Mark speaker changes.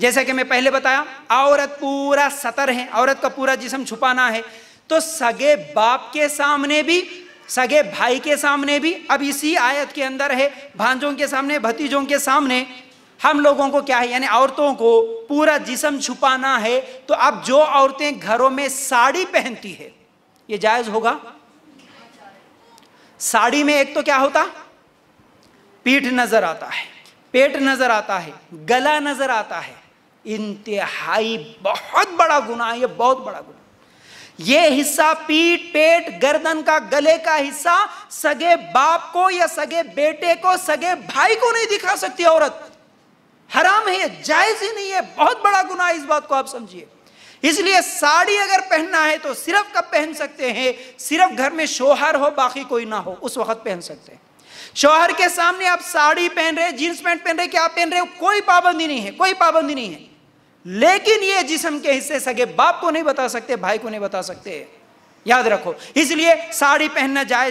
Speaker 1: जैसा कि मैं पहले बताया औरत पूरा सतर है औरत का पूरा जिसम छुपाना है तो सगे बाप के सामने भी सगे भाई के सामने भी अब इसी आयत के अंदर है भांजों के सामने भतीजों के सामने हम लोगों को क्या है यानी औरतों को पूरा जिसम छुपाना है तो अब जो औरतें घरों में साड़ी पहनती है ये जायज़ होगा साड़ी में एक तो क्या होता पीठ नज़र आता है पेट नज़र आता है गला नज़र आता है इंतहाई बहुत बड़ा गुना है ये बहुत बड़ा गुना ये हिस्सा पीठ पेट गर्दन का गले का हिस्सा सगे बाप को या सगे बेटे को सगे भाई को नहीं दिखा सकती औरत हराम है ये जायज ही नहीं है बहुत बड़ा गुना इस बात को आप समझिए इसलिए साड़ी अगर पहनना है तो सिर्फ कब पहन सकते हैं सिर्फ घर में शोहर हो बाकी कोई ना हो उस वक्त पहन सकते हैं शोहर के सामने आप साड़ी पहन रहे जींस पैंट पहन रहे क्या पहन रहे हो कोई पाबंदी नहीं है कोई पाबंदी नहीं है लेकिन ये जिसम के हिस्से सगे बाप को नहीं बता सकते भाई को नहीं बता सकते याद रखो इसलिए साड़ी पहनना जाए